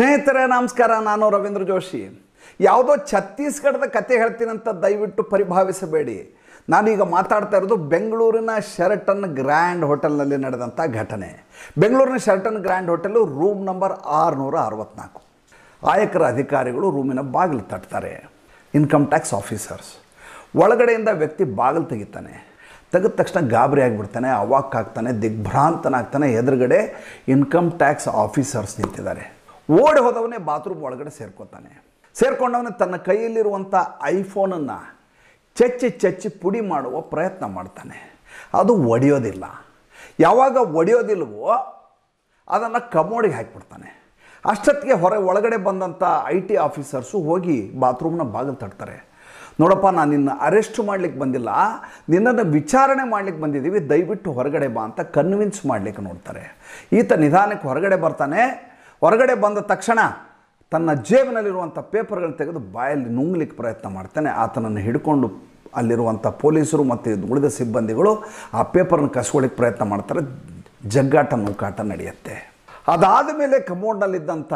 ಸ್ನೇಹಿತರೆ ನಮಸ್ಕಾರ ನಾನು ರವೀಂದ್ರ ಜೋಶಿ ಯಾವುದೋ ಛತ್ತೀಸ್ಗಢದ ಕತೆ ಹೇಳ್ತೀನಂತ ದಯವಿಟ್ಟು ಪರಿಭಾವಿಸಬೇಡಿ ನಾನೀಗ ಮಾತಾಡ್ತಾ ಇರೋದು ಬೆಂಗಳೂರಿನ ಶೆರಟನ್ ಗ್ರ್ಯಾಂಡ್ ಹೋಟೆಲ್ನಲ್ಲಿ ನಡೆದಂಥ ಘಟನೆ ಬೆಂಗಳೂರಿನ Sheraton grand hotel room number ಆರುನೂರ ಅರವತ್ನಾಲ್ಕು ಆಯಕರ ಅಧಿಕಾರಿಗಳು ರೂಮಿನ ಬಾಗಿಲು ತಟ್ತಾರೆ ಇನ್ಕಮ್ ಟ್ಯಾಕ್ಸ್ ಆಫೀಸರ್ಸ್ ಒಳಗಡೆಯಿಂದ ವ್ಯಕ್ತಿ ಬಾಗಿಲು ತೆಗಿತಾನೆ ತೆಗೆದ ತಕ್ಷಣ ಗಾಬರಿ ಆಗಿಬಿಡ್ತಾನೆ ಅವಾಕ್ ಆಗ್ತಾನೆ ದಿಗ್ಭ್ರಾಂತನಾಗ್ತಾನೆ ಎದುರುಗಡೆ ಇನ್ಕಮ್ ಟ್ಯಾಕ್ಸ್ ಆಫೀಸರ್ಸ್ ನಿಂತಿದ್ದಾರೆ ಓಡಿ ಹೋದವನೇ ಬಾತ್ರೂಮ್ ಒಳಗಡೆ ಸೇರ್ಕೋತಾನೆ ಸೇರ್ಕೊಂಡವನೇ ತನ್ನ ಕೈಯಲ್ಲಿರುವಂಥ ಐಫೋನನ್ನು ಚಚ್ಚಿ ಚಚ್ಚಿ ಪುಡಿ ಮಾಡುವ ಪ್ರಯತ್ನ ಮಾಡ್ತಾನೆ ಅದು ಒಡೆಯೋದಿಲ್ಲ ಯಾವಾಗ ಒಡೆಯೋದಿಲ್ವೋ ಅದನ್ನು ಕಮೋಡಿಗೆ ಹಾಕಿಬಿಡ್ತಾನೆ ಅಷ್ಟೊತ್ತಿಗೆ ಹೊರ ಒಳಗಡೆ ಬಂದಂಥ ಐ ಟಿ ಆಫೀಸರ್ಸು ಹೋಗಿ ಬಾತ್ರೂಮ್ನ ಬಾಗಿಲು ತಡ್ತಾರೆ ನೋಡಪ್ಪ ನಾನು ನಿನ್ನ ಅರೆಸ್ಟ್ ಮಾಡಲಿಕ್ಕೆ ಬಂದಿಲ್ಲ ನಿನ್ನನ್ನು ವಿಚಾರಣೆ ಮಾಡಲಿಕ್ಕೆ ಬಂದಿದ್ದೀವಿ ದಯವಿಟ್ಟು ಹೊರಗಡೆ ಬಾ ಅಂತ ಕನ್ವಿನ್ಸ್ ಮಾಡಲಿಕ್ಕೆ ನೋಡ್ತಾರೆ ಈತ ನಿಧಾನಕ್ಕೆ ಹೊರಗಡೆ ಬರ್ತಾನೆ ಹೊರಗಡೆ ಬಂದ ತಕ್ಷಣ ತನ್ನ ಜೇಬಿನಲ್ಲಿರುವಂಥ ಪೇಪರ್ಗಳನ್ನ ತೆಗೆದು ಬಾಯಲ್ಲಿ ನುಂಗ್ಲಿಕ್ಕೆ ಪ್ರಯತ್ನ ಮಾಡ್ತಾನೆ ಆತನನ್ನು ಹಿಡ್ಕೊಂಡು ಅಲ್ಲಿರುವಂಥ ಪೊಲೀಸರು ಮತ್ತು ಉಳಿದ ಸಿಬ್ಬಂದಿಗಳು ಆ ಪೇಪರ್ನ ಕಸ್ಕೊಳ್ಳಿಕ್ಕೆ ಪ್ರಯತ್ನ ಮಾಡ್ತಾರೆ ಜಗ್ಗಾಟ ನೂಕಾಟ ನಡೆಯುತ್ತೆ ಅದಾದ ಮೇಲೆ ಕಮೋಡ್ನಲ್ಲಿದ್ದಂಥ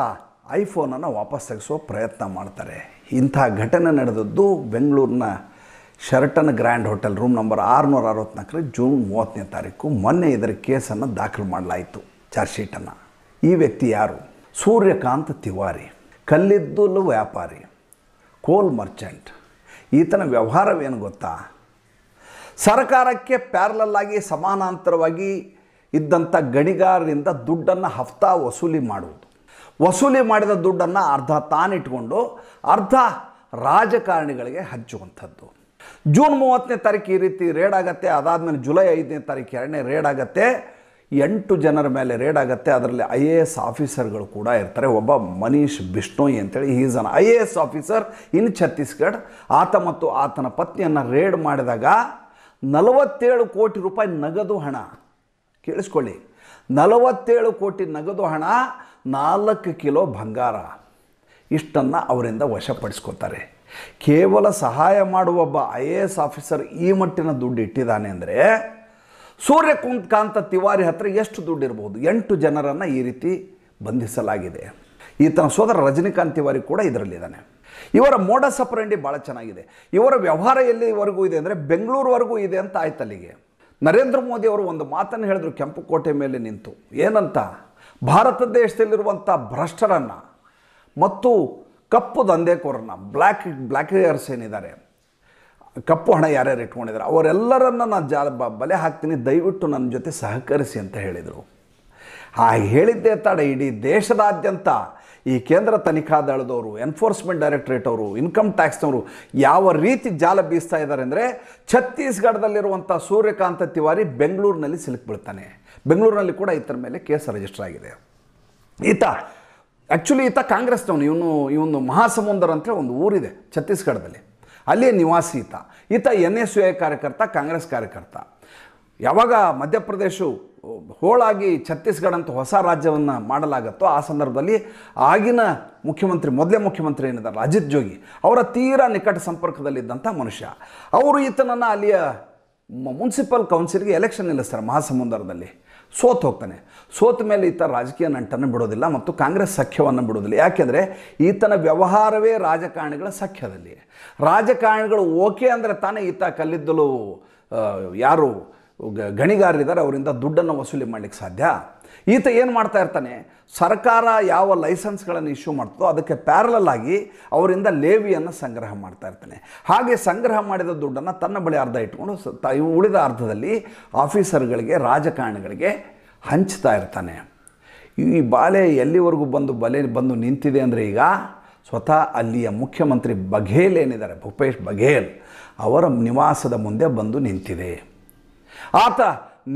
ಐಫೋನನ್ನು ವಾಪಸ್ ತೆಗೆಸೋ ಪ್ರಯತ್ನ ಮಾಡ್ತಾರೆ ಇಂಥ ಘಟನೆ ನಡೆದದ್ದು ಬೆಂಗಳೂರಿನ Sheraton grand hotel room number ಆರುನೂರ ಅರವತ್ನಾಲ್ಕರ ಜೂನ್ ಮೂವತ್ತನೇ ತಾರೀಕು ಮೊನ್ನೆ ಇದರ ಕೇಸನ್ನು ದಾಖಲು ಮಾಡಲಾಯಿತು ಚಾರ್ಜ್ ಶೀಟನ್ನು ಈ ವ್ಯಕ್ತಿ ಯಾರು ಸೂರ್ಯಕಾಂತ್ ತಿವಾರಿ ಕಲ್ಲಿದ್ದಲು ವ್ಯಾಪಾರಿ ಕೋಲ್ ಮರ್ಚೆಂಟ್ ಈತನ ವ್ಯವಹಾರವೇನು ಗೊತ್ತಾ ಸರ್ಕಾರಕ್ಕೆ ಪ್ಯಾರಲಲ್ಲಾಗಿ ಸಮಾನಾಂತರವಾಗಿ ಇದ್ದಂಥ ಗಣಿಗಾರರಿಂದ ದುಡ್ಡನ್ನು ಹಫ್ತಾ ವಸೂಲಿ ಮಾಡುವುದು ವಸೂಲಿ ಮಾಡಿದ ದುಡ್ಡನ್ನು ಅರ್ಧ ತಾನಿಟ್ಕೊಂಡು ಅರ್ಧ ರಾಜಕಾರಣಿಗಳಿಗೆ ಹಚ್ಚುವಂಥದ್ದು ಜೂನ್ ಮೂವತ್ತನೇ ತಾರೀಕು ಈ ರೀತಿ ರೇಡ್ ಆಗುತ್ತೆ ಅದಾದಮೇಲೆ ಜುಲೈ ಐದನೇ ತಾರೀಕು ಎರಡನೇ ರೇಡ್ ಆಗುತ್ತೆ ಎಂಟು ಜನರ ಮೇಲೆ ರೇಡ್ ಆಗುತ್ತೆ ಅದರಲ್ಲಿ ಐ ಎ ಎಸ್ ಆಫೀಸರ್ಗಳು ಕೂಡ ಇರ್ತಾರೆ ಒಬ್ಬ ಮನೀಶ್ ಬಿಷ್ಣೋಯ್ ಅಂತೇಳಿ ಈ ಜನ I A S officer in Chhattisgarh ಆತ ಮತ್ತು ಆತನ ಪತ್ನಿಯನ್ನು ರೇಡ್ ಮಾಡಿದಾಗ ನಲವತ್ತೇಳು ಕೋಟಿ ರೂಪಾಯಿ ನಗದು ಹಣ ಕೇಳಿಸ್ಕೊಳ್ಳಿ ನಲವತ್ತೇಳು ಕೋಟಿ ನಗದು ಹಣ ನಾಲ್ಕು ಕಿಲೋ ಬಂಗಾರ ಇಷ್ಟನ್ನು ಅವರಿಂದ ವಶಪಡಿಸ್ಕೋತಾರೆ ಕೇವಲ ಸಹಾಯ ಮಾಡುವ ಒಬ್ಬ ಐ ಎ ಎಸ್ ಆಫೀಸರ್ ಈ ಮಟ್ಟಿನ ದುಡ್ಡು ಇಟ್ಟಿದ್ದಾನೆ ಅಂದರೆ ಸೂರ್ಯಕುಂತ್ಕಾಂತ ತಿವಾರಿ ಹತ್ರ ಎಷ್ಟು ದುಡ್ಡಿರ್ಬೋದು ಎಂಟು ಜನರನ್ನು ಈ ರೀತಿ ಬಂಧಿಸಲಾಗಿದೆ ಈತನ ಸೋದರ ರಜನಿಕಾಂತ್ ತಿವಾರಿ ಕೂಡ ಇದರಲ್ಲಿದ್ದಾನೆ ಇವರ ಮೋಡ ಸಪರಂಡಿ ಭಾಳ ಚೆನ್ನಾಗಿದೆ ಇವರ ವ್ಯವಹಾರ ಎಲ್ಲಿವರೆಗೂ ಇದೆ ಅಂದರೆ ಬೆಂಗಳೂರುವರೆಗೂ ಇದೆ ಅಂತ ಆಯ್ತು ಅಲ್ಲಿಗೆ ನರೇಂದ್ರ ಮೋದಿ ಅವರು ಒಂದು ಮಾತನ್ನು ಹೇಳಿದ್ರು ಕೆಂಪು ಕೋಟೆ ಮೇಲೆ ನಿಂತು ಏನಂತ ಭಾರತ ದೇಶದಲ್ಲಿರುವಂಥ ಭ್ರಷ್ಟರನ್ನು ಮತ್ತು ಕಪ್ಪು ದಂಧೆಕೋರನ್ನ ಬ್ಲ್ಯಾಕ್ ಬ್ಲ್ಯಾಕ್ ಏರ್ಸ್ ಏನಿದ್ದಾರೆ ಕಪ್ಪು ಹಣ ಯಾರ್ಯಾರು ಇಟ್ಕೊಂಡಿದ್ದಾರೆ ಅವರೆಲ್ಲರನ್ನು ನಾನು ಜಾ ಬಲೆ ಹಾಕ್ತೀನಿ ದಯವಿಟ್ಟು ನನ್ನ ಜೊತೆ ಸಹಕರಿಸಿ ಅಂತ ಹೇಳಿದರು ಹಾಗೆ ಹೇಳಿದ್ದೇ ತಡ ಇಡೀ ದೇಶದಾದ್ಯಂತ ಈ ಕೇಂದ್ರ ತನಿಖಾ ದಳದವರು ಎನ್ಫೋರ್ಸ್ಮೆಂಟ್ ಡೈರೆಕ್ಟ್ರೇಟ್ ಅವರು ಇನ್ಕಮ್ ಟ್ಯಾಕ್ಸ್ನವರು ಯಾವ ರೀತಿ ಜಾಲ ಬೀಸ್ತಾ ಇದ್ದಾರೆ ಅಂದರೆ ಛತ್ತೀಸ್ಗಢದಲ್ಲಿರುವಂಥ ಸೂರ್ಯಕಾಂತ ತಿವಾರಿ ಬೆಂಗಳೂರಿನಲ್ಲಿ ಸಿಲುಕಿಬಿಡ್ತಾನೆ ಬೆಂಗಳೂರಿನಲ್ಲಿ ಕೂಡ ಈತರ ಮೇಲೆ ಕೇಸ್ ರಿಜಿಸ್ಟರ್ ಆಗಿದೆ ಈತ ಆ್ಯಕ್ಚುಲಿ ಈತ ಕಾಂಗ್ರೆಸ್ನವನು ಇವನು ಒಂದು ಮಹಾಸಮುಂದರ್ ಅಂತೇಳಿ ಒಂದು ಊರಿದೆ ಛತ್ತೀಸ್ಗಢದಲ್ಲಿ ಅಲ್ಲಿ ನಿವಾಸಿ ಈತ ಈತ ಎನ್ ಎಸ್ ಯು ಐ ಕಾರ್ಯಕರ್ತ ಕಾಂಗ್ರೆಸ್ ಕಾರ್ಯಕರ್ತ ಯಾವಾಗ ಮಧ್ಯಪ್ರದೇಶ ಹೋಳಾಗಿ ಛತ್ತೀಸ್ಗಢ ಅಂತ ಹೊಸ ರಾಜ್ಯವನ್ನು ಮಾಡಲಾಗತ್ತೋ ಆ ಸಂದರ್ಭದಲ್ಲಿ ಆಗಿನ ಮುಖ್ಯಮಂತ್ರಿ ಮೊದಲೇ ಮುಖ್ಯಮಂತ್ರಿ ಏನಿದ್ದಾರೆ ಅಜಿತ್ ಜೋಗಿ ಅವರ ತೀರಾ ನಿಕಟ ಸಂಪರ್ಕದಲ್ಲಿದ್ದಂಥ ಮನುಷ್ಯ ಅವರು ಈತನನ್ನು ಅಲ್ಲಿಯ ಮುನ್ಸಿಪಲ್ ಕೌನ್ಸಿಲ್ಗೆ ಎಲೆಕ್ಷನ್ ನಿಲ್ಲಿಸ್ತಾರೆ ಮಹಾಸಮುಂದರದಲ್ಲಿ ಸೋತ್ ಹೋಗ್ತಾನೆ ಸೋತ ಮೇಲೆ ಈತ ರಾಜಕೀಯ ನಂಟನ್ನು ಬಿಡೋದಿಲ್ಲ ಮತ್ತು ಕಾಂಗ್ರೆಸ್ ಸಖ್ಯವನ್ನು ಬಿಡೋದಿಲ್ಲ ಯಾಕೆಂದರೆ ಈತನ ವ್ಯವಹಾರವೇ ರಾಜಕಾರಣಿಗಳ ಸಖ್ಯದಲ್ಲಿ ರಾಜಕಾರಣಿಗಳು ಓಕೆ ಅಂದರೆ ತಾನೇ ಈತ ಕಲ್ಲಿದ್ದಲು ಯಾರು ಗಣಿಗಾರರಿದ್ದಾರೆ ಅವರಿಂದ ದುಡ್ಡನ್ನು ವಸೂಲಿ ಮಾಡಲಿಕ್ಕೆ ಸಾಧ್ಯ ಈತ ಏನು ಮಾಡ್ತಾ ಇರ್ತಾನೆ ಸರ್ಕಾರ ಯಾವ ಲೈಸೆನ್ಸ್ಗಳನ್ನು ಇಶ್ಯೂ ಮಾಡ್ತದೋ ಅದಕ್ಕೆ ಪ್ಯಾರಲಲ್ ಆಗಿ ಅವರಿಂದ ಲೇವಿಯನ್ನು ಸಂಗ್ರಹ ಮಾಡ್ತಾ ಇರ್ತಾನೆ ಹಾಗೆ ಸಂಗ್ರಹ ಮಾಡಿದ ದುಡ್ಡನ್ನು ತನ್ನ ಬಳಿ ಅರ್ಧ ಇಟ್ಕೊಂಡು ಉಳಿದ ಅರ್ಧದಲ್ಲಿ ಆಫೀಸರ್ಗಳಿಗೆ ರಾಜಕಾರಣಿಗಳಿಗೆ ಹಂಚ್ತಾ ಇರ್ತಾನೆ ಈ ಬಾಲೆ ಎಲ್ಲಿವರೆಗೂ ಬಂದು ಬಲೆ ಬಂದು ನಿಂತಿದೆ ಅಂದರೆ ಈಗ ಸ್ವತಃ ಅಲ್ಲಿಯ ಮುಖ್ಯಮಂತ್ರಿ ಬಘೇಲ್ ಏನಿದ್ದಾರೆ ಭೂಪೇಶ್ ಬಘೇಲ್ ಅವರ ನಿವಾಸದ ಮುಂದೆ ಬಂದು ನಿಂತಿದೆ ಆತ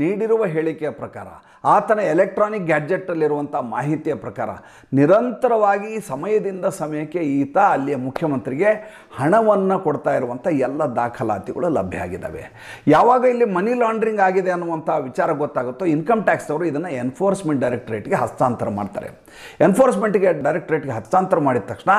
ನೀಡಿರುವ ಹೇಳಿಕೆಯ ಪ್ರಕಾರ ಆತನ ಎಲೆಕ್ಟ್ರಾನಿಕ್ ಗ್ಯಾಡ್ಜೆಟ್ಟಲ್ಲಿರುವಂಥ ಮಾಹಿತಿಯ ಪ್ರಕಾರ ನಿರಂತರವಾಗಿ ಸಮಯದಿಂದ ಸಮಯಕ್ಕೆ ಈತ ಅಲ್ಲಿಯ ಮುಖ್ಯಮಂತ್ರಿಗೆ ಹಣವನ್ನು ಕೊಡ್ತಾ ಇರುವಂಥ ಎಲ್ಲ ದಾಖಲಾತಿಗಳು ಲಭ್ಯ ಆಗಿದ್ದಾವೆ ಯಾವಾಗ ಇಲ್ಲಿ ಮನಿ ಲಾಂಡ್ರಿಂಗ್ ಆಗಿದೆ ಅನ್ನುವಂಥ ವಿಚಾರ ಗೊತ್ತಾಗುತ್ತೋ ಇನ್ಕಮ್ ಟ್ಯಾಕ್ಸ್ ಅವರು ಇದನ್ನು ಎನ್ಫೋರ್ಸ್ಮೆಂಟ್ ಡೈರೆಕ್ಟ್ರೇಟ್ಗೆ ಹಸ್ತಾಂತರ ಮಾಡ್ತಾರೆ ಎನ್ಫೋರ್ಸ್ಮೆಂಟ್ಗೆ ಡೈರೆಕ್ಟ್ರೇಟ್ಗೆ ಹಸ್ತಾಂತರ ಮಾಡಿದ ತಕ್ಷಣ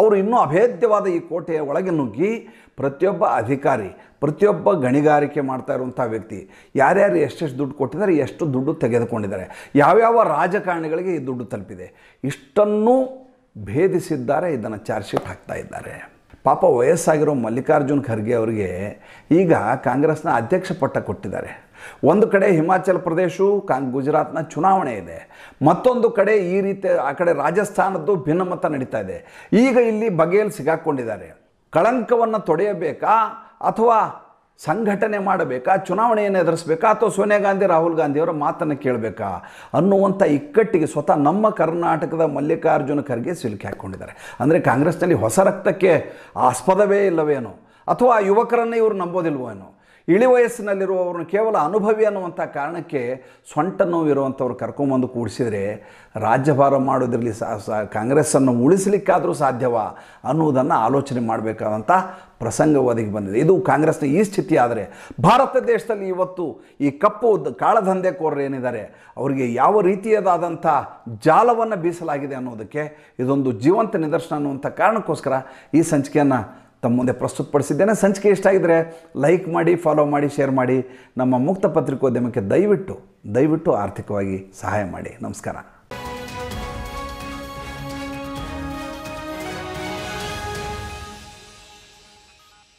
ಅವರು ಇನ್ನೂ ಅಭೇದ್ಯವಾದ ಈ ಕೋಟೆಯ ಒಳಗೆ ನುಗ್ಗಿ ಪ್ರತಿಯೊಬ್ಬ ಅಧಿಕಾರಿ ಪ್ರತಿಯೊಬ್ಬ ಗಣಿಗಾರಿಕೆ ಮಾಡ್ತಾ ಇರುವಂಥ ವ್ಯಕ್ತಿ ಯಾರ್ಯಾರು ಎಷ್ಟೆಷ್ಟು ದುಡ್ಡು ಕೊಟ್ಟಿದ್ದಾರೆ ಎಷ್ಟು ದುಡ್ಡು ತೆಗೆದುಕೊಂಡಿದ್ದಾರೆ ಯಾವ್ಯಾವ ರಾಜಕಾರಣಿಗಳಿಗೆ ಈ ದುಡ್ಡು ತಲುಪಿದೆ ಇಷ್ಟನ್ನು ಭೇದಿಸಿದ್ದಾರೆ ಇದನ್ನು ಚಾರ್ಜ್ ಶೀಟ್ ಹಾಕ್ತಾ ಇದ್ದಾರೆ ಪಾಪ ವಯಸ್ಸಾಗಿರೋ ಮಲ್ಲಿಕಾರ್ಜುನ್ ಖರ್ಗೆ ಅವರಿಗೆ ಈಗ ಕಾಂಗ್ರೆಸ್ನ ಅಧ್ಯಕ್ಷ ಪಟ್ಟ ಕೊಟ್ಟಿದ್ದಾರೆ ಒಂದು ಕಡೆ ಹಿಮಾಚಲ ಪ್ರದೇಶ ಕಾಂಗ್ ಗುಜರಾತ್ನ ಚುನಾವಣೆ ಇದೆ ಮತ್ತೊಂದು ಕಡೆ ಈ ರೀತಿ ಆ ಕಡೆ ರಾಜಸ್ಥಾನದ್ದು ಭಿನ್ನಮತ ನಡೀತಾ ಇದೆ ಈಗ ಇಲ್ಲಿ ಬಗೆಯಲ್ಲಿ ಸಿಗಾಕ್ಕೊಂಡಿದ್ದಾರೆ ಕಳಂಕವನ್ನು ತೊಡೆಯಬೇಕಾ ಅಥವಾ ಸಂಘಟನೆ ಮಾಡಬೇಕಾ ಚುನಾವಣೆಯನ್ನು ಎದುರಿಸ್ಬೇಕಾ ಅಥವಾ ಸೋನಿಯಾ ಗಾಂಧಿ ರಾಹುಲ್ ಗಾಂಧಿಯವರ ಮಾತನ್ನು ಕೇಳಬೇಕಾ ಅನ್ನುವಂಥ ಇಕ್ಕಟ್ಟಿಗೆ ಸ್ವತಃ ನಮ್ಮ ಕರ್ನಾಟಕದ ಮಲ್ಲಿಕಾರ್ಜುನ ಖರ್ಗೆ ಸಿಲುಕಿ ಹಾಕ್ಕೊಂಡಿದ್ದಾರೆ ಅಂದರೆ ಕಾಂಗ್ರೆಸ್ನಲ್ಲಿ ಹೊಸ ರಕ್ತಕ್ಕೆ ಆಸ್ಪದವೇ ಇಲ್ಲವೇನೋ ಅಥವಾ ಯುವಕರನ್ನೇ ಇವರು ನಂಬೋದಿಲ್ವೋ ಏನೋ ಇಳಿ ವಯಸ್ಸಿನಲ್ಲಿರುವವ್ರನ್ನ ಕೇವಲ ಅನುಭವಿ ಅನ್ನುವಂಥ ಕಾರಣಕ್ಕೆ ಸೊಂಟ ನೋವು ಇರುವಂಥವ್ರು ಕರ್ಕೊಂಬಂದು ಕೂಡಿಸಿದರೆ ರಾಜ್ಯಭಾರ ಮಾಡೋದಿರಲಿ ಸಾ ಕಾಂಗ್ರೆಸ್ಸನ್ನು ಉಳಿಸಲಿಕ್ಕಾದರೂ ಸಾಧ್ಯವಾ ಅನ್ನುವುದನ್ನು ಆಲೋಚನೆ ಮಾಡಬೇಕಾದಂಥ ಪ್ರಸಂಗ ಒದಗಿ ಬಂದಿದೆ ಇದು ಕಾಂಗ್ರೆಸ್ನ ಈ ಸ್ಥಿತಿ ಆದರೆ ಭಾರತ ದೇಶದಲ್ಲಿ ಇವತ್ತು ಈ ಕಪ್ಪು ಕಾಳದಂಧೆಕೋರರು ಏನಿದ್ದಾರೆ ಅವರಿಗೆ ಯಾವ ರೀತಿಯದಾದಂಥ ಜಾಲವನ್ನು ಬೀಸಲಾಗಿದೆ ಅನ್ನೋದಕ್ಕೆ ಇದೊಂದು ಜೀವಂತ ನಿದರ್ಶನ ಅನ್ನುವಂಥ ಕಾರಣಕ್ಕೋಸ್ಕರ ಈ ಸಂಚಿಕೆಯನ್ನು ತಮ್ಮ ಮುಂದೆ ಪಡಿಸಿದ್ದೇನೆ ಸಂಚಿಕೆ ಇಷ್ಟ ಲೈಕ್ ಮಾಡಿ ಫಾಲೋ ಮಾಡಿ ಶೇರ್ ಮಾಡಿ ನಮ್ಮ ಮುಕ್ತ ಪತ್ರಿಕೋದ್ಯಮಕ್ಕೆ ದಯವಿಟ್ಟು ದಯವಿಟ್ಟು ಆರ್ಥಿಕವಾಗಿ ಸಹಾಯ ಮಾಡಿ ನಮಸ್ಕಾರ